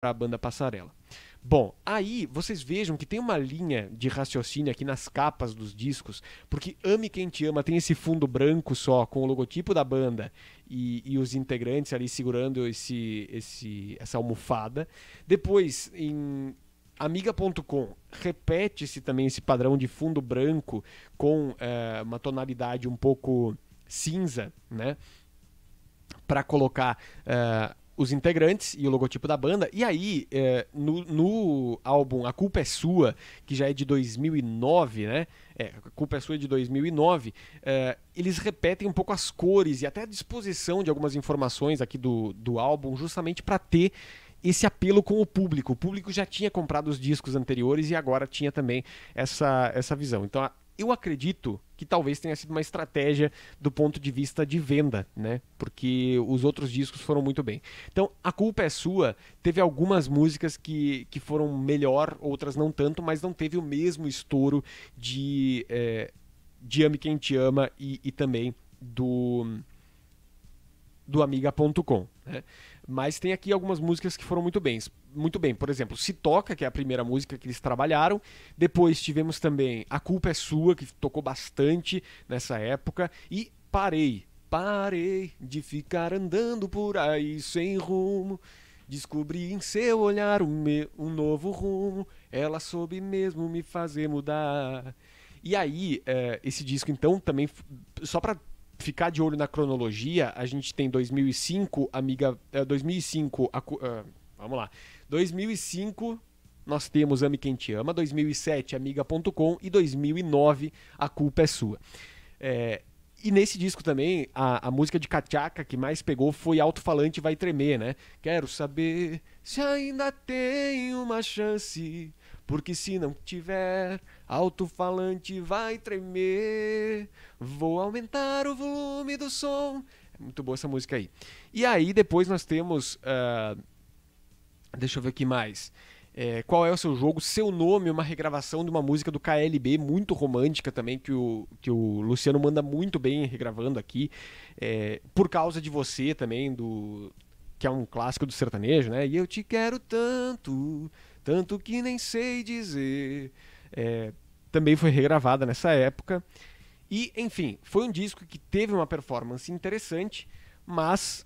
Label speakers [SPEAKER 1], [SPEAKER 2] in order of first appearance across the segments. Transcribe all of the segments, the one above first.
[SPEAKER 1] para a banda Passarela. Bom, aí vocês vejam que tem uma linha de raciocínio aqui nas capas dos discos, porque Ame Quem Te Ama tem esse fundo branco só, com o logotipo da banda e, e os integrantes ali segurando esse, esse, essa almofada. Depois, em Amiga.com repete-se também esse padrão de fundo branco com é, uma tonalidade um pouco cinza, né? para colocar eh, os integrantes e o logotipo da banda. E aí, é, no, no, álbum A Culpa é Sua, que já é de 2009, né? É, A Culpa é Sua é de 2009. É, eles repetem um pouco as cores e até a disposição de algumas informações aqui do, do álbum, justamente para ter esse apelo com o público. O público já tinha comprado os discos anteriores e agora tinha também essa, essa visão. Então, eu acredito que talvez tenha sido uma estratégia do ponto de vista de venda, né? Porque os outros discos foram muito bem. Então, A Culpa é Sua teve algumas músicas que, que foram melhor, outras não tanto, mas não teve o mesmo estouro de, é, de Ame Quem Te Ama e, e também do do amiga.com. Né? Mas tem aqui algumas músicas que foram muito bem. Muito bem, por exemplo, Se Toca, que é a primeira música que eles trabalharam. Depois tivemos também A Culpa é Sua, que tocou bastante nessa época. E Parei. Parei de ficar andando por aí sem rumo. Descobri em seu olhar um, me, um novo rumo. Ela soube mesmo me fazer mudar. E aí, eh, esse disco, então, também. Só para ficar de olho na cronologia, a gente tem 2005, amiga. 2005. Eh, a, uh, vamos lá. 2005. Nós temos Ame Quem Te Ama, 2007, Amiga.com e 2009, A Culpa é Sua. É, e nesse disco também, a, a música de Cachaca que mais pegou foi Alto Falante Vai Tremer, né? Quero saber se ainda tem uma chance porque se não tiver, alto-falante vai tremer. Vou aumentar o volume do som. É muito boa essa música aí. E aí depois nós temos. Uh, deixa eu ver aqui mais. É, qual é o seu jogo? Seu nome, uma regravação de uma música do KLB, muito romântica também, que o, que o Luciano manda muito bem regravando aqui. É, por causa de você também, do que é um clássico do sertanejo, né? E eu te quero tanto tanto que nem sei dizer. É, também foi regravada nessa época. E, enfim, foi um disco que teve uma performance interessante, mas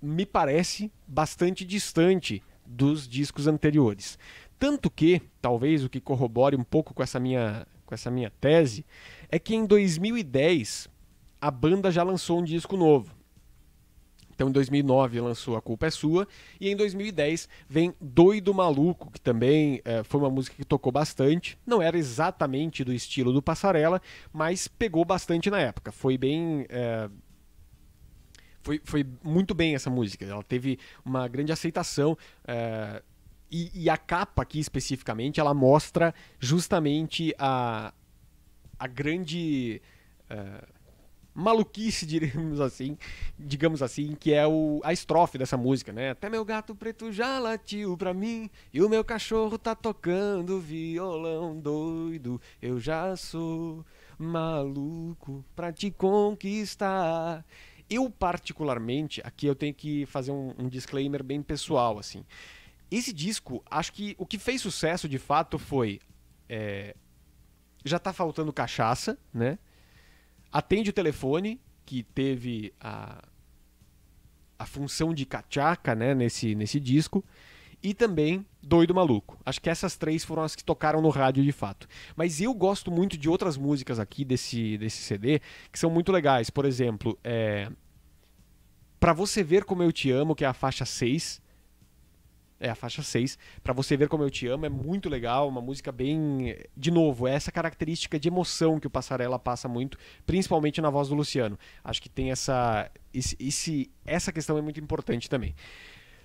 [SPEAKER 1] me parece bastante distante dos discos anteriores. Tanto que, talvez o que corrobore um pouco com essa minha, com essa minha tese, é que em 2010 a banda já lançou um disco novo, então, em 2009 lançou A Culpa é Sua e em 2010 vem Doido Maluco, que também é, foi uma música que tocou bastante. Não era exatamente do estilo do Passarela, mas pegou bastante na época. Foi bem é foi, foi muito bem essa música. Ela teve uma grande aceitação. Eh, e, e, a capa aqui especificamente, ela mostra justamente a, a grande maluquice, diríamos assim, digamos assim, que é o, a estrofe dessa música, né? Até meu gato preto já latiu pra mim, e o meu cachorro tá tocando violão doido. Eu já sou maluco pra te conquistar. Eu, particularmente, aqui eu tenho que fazer um, um disclaimer bem pessoal, assim. Esse disco, acho que o que fez sucesso de fato foi. É, já tá faltando cachaça, né? atende o telefone, que teve a, a função de cachaca né, nesse, nesse disco, e também Doido Maluco. Acho que essas três foram as que tocaram no rádio de fato. Mas eu gosto muito de outras músicas aqui desse, desse CD que são muito legais. Por exemplo, é... Pra Você Ver Como Eu Te Amo, que é a faixa 6. É a faixa 6. Para você ver como eu te amo, é muito legal, uma música bem, de novo, é essa característica de emoção que o Passarela passa muito, principalmente na voz do Luciano. Acho que tem essa esse, esse essa questão é muito importante também.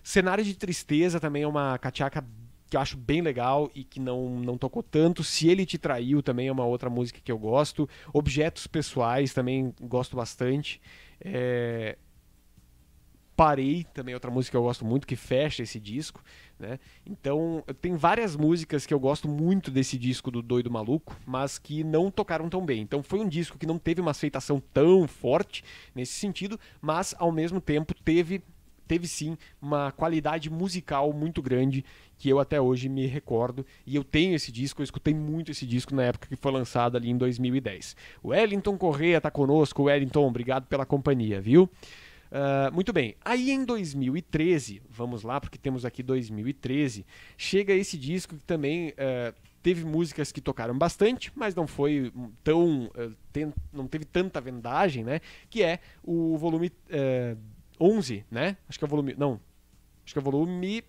[SPEAKER 1] Cenário de tristeza também é uma cachaca que eu acho bem legal e que não, não tocou tanto. Se Ele Te Traiu também é uma outra música que eu gosto. Objetos Pessoais também gosto bastante. É, Parei, também outra música que eu gosto muito, que fecha esse disco, né? Então, tem várias músicas que eu gosto muito desse disco do Doido Maluco, mas que não tocaram tão bem. Então, foi um disco que não teve uma aceitação tão forte nesse sentido, mas ao mesmo tempo teve teve sim uma qualidade musical muito grande que eu até hoje me recordo e eu tenho esse disco, eu escutei muito esse disco na época que foi lançado ali em 2010. O Wellington Correa está conosco, Wellington, obrigado pela companhia, viu? Ah, muito bem. Aí em 2013, vamos lá, porque temos aqui 2013, chega esse disco que também uh, teve músicas que tocaram bastante, mas não foi tão. Uh, não teve tanta vendagem, né? Que é o volume 11, né? Acho que é o volume. Não. Acho que é o volume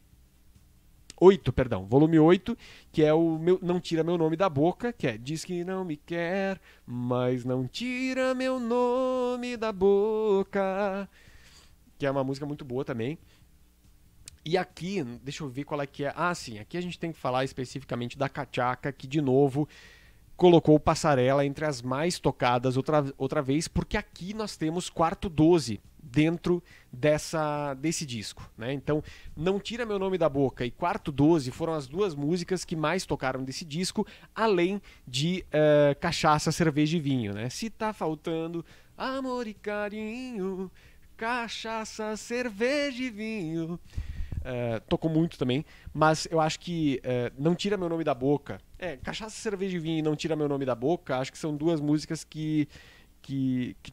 [SPEAKER 1] 8, perdão, volume 8, que é o meu, Não Tira Meu Nome da Boca, que é Diz que não me quer, mas não tira meu nome da boca que é uma música muito boa também. E aqui, deixa eu ver qual é que é. Ah, sim, aqui a gente tem que falar especificamente da Cachaca, que de novo colocou Passarela entre as mais tocadas outra, outra vez, porque aqui nós temos quarto 12 dentro dessa desse disco, né? Então, Não Tira Meu Nome da Boca e Quarto 12 foram as duas músicas que mais tocaram desse disco, além de uh, Cachaça, Cerveja e Vinho, né? Se tá faltando amor e carinho, cachaça, cerveja e vinho. Uh, tocou muito também, mas eu acho que uh, Não Tira Meu Nome da Boca. É, Cachaça, Cerveja e Vinho e Não Tira Meu Nome da Boca, acho que são duas músicas que, que, que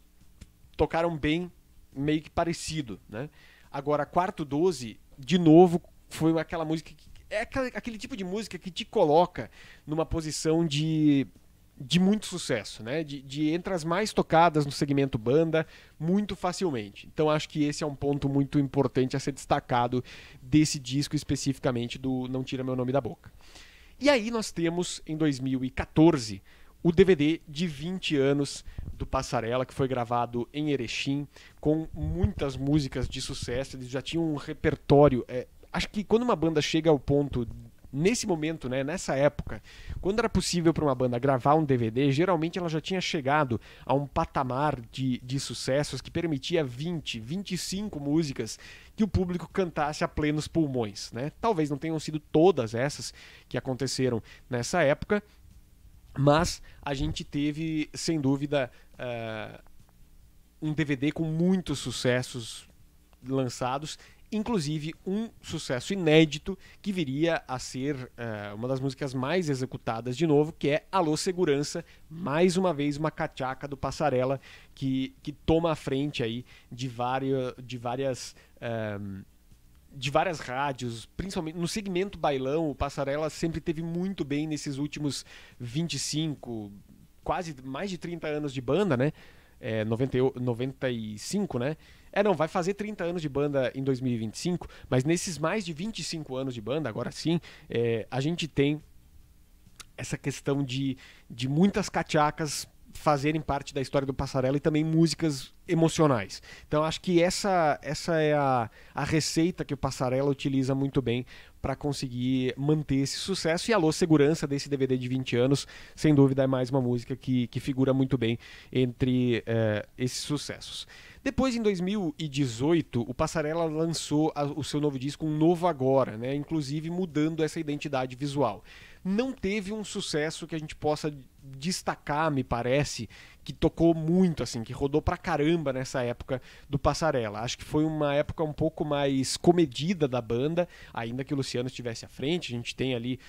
[SPEAKER 1] tocaram bem, meio que parecido, né? Agora, Quarto 12, de novo, foi aquela música que, é aquele, aquele tipo de música que te coloca numa posição de de muito sucesso, né? De, de, entre as mais tocadas no segmento banda, muito facilmente. Então acho que esse é um ponto muito importante a ser destacado desse disco especificamente do Não Tira Meu Nome da Boca. E aí nós temos em 2014 o DVD de 20 anos do Passarela, que foi gravado em Erechim, com muitas músicas de sucesso. Eles já tinham um repertório. É, acho que quando uma banda chega ao ponto nesse momento, né, nessa época, quando era possível para uma banda gravar um DVD, geralmente ela já tinha chegado a um patamar de, de sucessos que permitia 20, 25 músicas que o público cantasse a plenos pulmões. Né? Talvez não tenham sido todas essas que aconteceram nessa época, mas a gente teve, sem dúvida, uh, um DVD com muitos sucessos lançados inclusive um sucesso inédito que viria a ser uh, uma das músicas mais executadas de novo, que é Alô Segurança, mais uma vez uma cachaca do Passarela que, que toma a frente aí de, vários, de várias... Eh, de várias rádios, principalmente no segmento bailão, o Passarela sempre teve muito bem nesses últimos 25, quase mais de 30 anos de banda, né? É, 90, 95, né? É, não, vai fazer 30 anos de banda em 2025, mas nesses mais de 25 anos de banda, agora sim, é, a gente tem essa questão de, de muitas cachacas fazerem parte da história do Passarela e também músicas emocionais. Então acho que essa, essa é a, a receita que o Passarela utiliza muito bem para conseguir manter esse sucesso. E a Alô Segurança desse DVD de 20 anos, sem dúvida, é mais uma música que, que figura muito bem entre eh, esses sucessos. Depois, em 2018, o Passarela lançou a, o seu novo disco, um novo agora, né? inclusive mudando essa identidade visual. Não teve um sucesso que a gente possa destacar, me parece, que tocou muito, assim, que rodou pra caramba nessa época do Passarela. Acho que foi uma época um pouco mais comedida da banda, ainda que o Luciano estivesse à frente, a gente tem ali.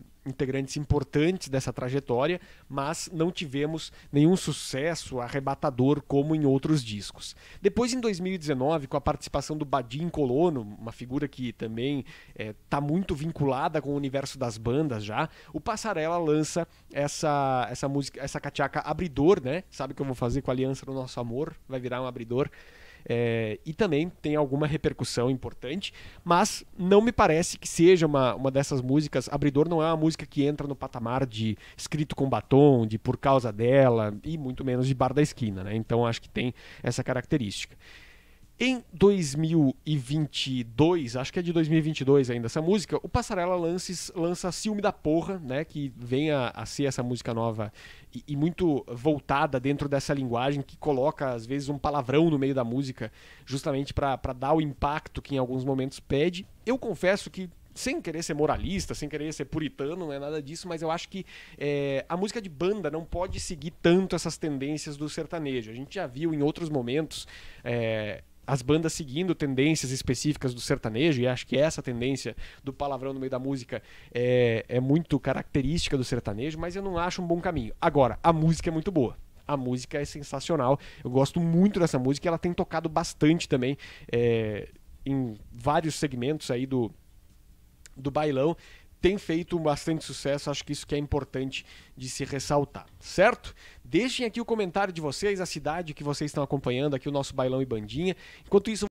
[SPEAKER 1] Uh integrantes importantes dessa trajetória, mas não tivemos nenhum sucesso arrebatador como em outros discos. Depois, em 2019, com a participação do Badin Colono, uma figura que também está é, tá muito vinculada com o universo das bandas já, o Passarela lança essa essa música, essa cachaca abridor, né? Sabe o que eu vou fazer com a aliança do nosso amor? Vai virar um abridor é, e também tem alguma repercussão importante, mas não me parece que seja uma, uma dessas músicas. Abridor não é uma música que entra no patamar de escrito com batom, de por causa dela, e muito menos de bar da esquina, né? Então acho que tem essa característica. Em 2022, acho que é de 2022 ainda essa música, o Passarela lança Ciúme da Porra, né? Que vem a, a ser essa música nova e, e, muito voltada dentro dessa linguagem que coloca, às vezes, um palavrão no meio da música, justamente para dar o impacto que em alguns momentos pede. Eu confesso que sem querer ser moralista, sem querer ser puritano, não é nada disso, mas eu acho que é, a música de banda não pode seguir tanto essas tendências do sertanejo. A gente já viu em outros momentos é, as bandas seguindo tendências específicas do sertanejo, e acho que essa tendência do palavrão no meio da música é, é muito característica do sertanejo, mas eu não acho um bom caminho. Agora, a música é muito boa. A música é sensacional. Eu gosto muito dessa música. e Ela tem tocado bastante também é, em vários segmentos aí do, do bailão tem feito bastante sucesso, acho que isso que é importante de se ressaltar, certo? Deixem aqui o comentário de vocês, a cidade que vocês estão acompanhando, aqui o nosso Bailão e Bandinha. Enquanto isso,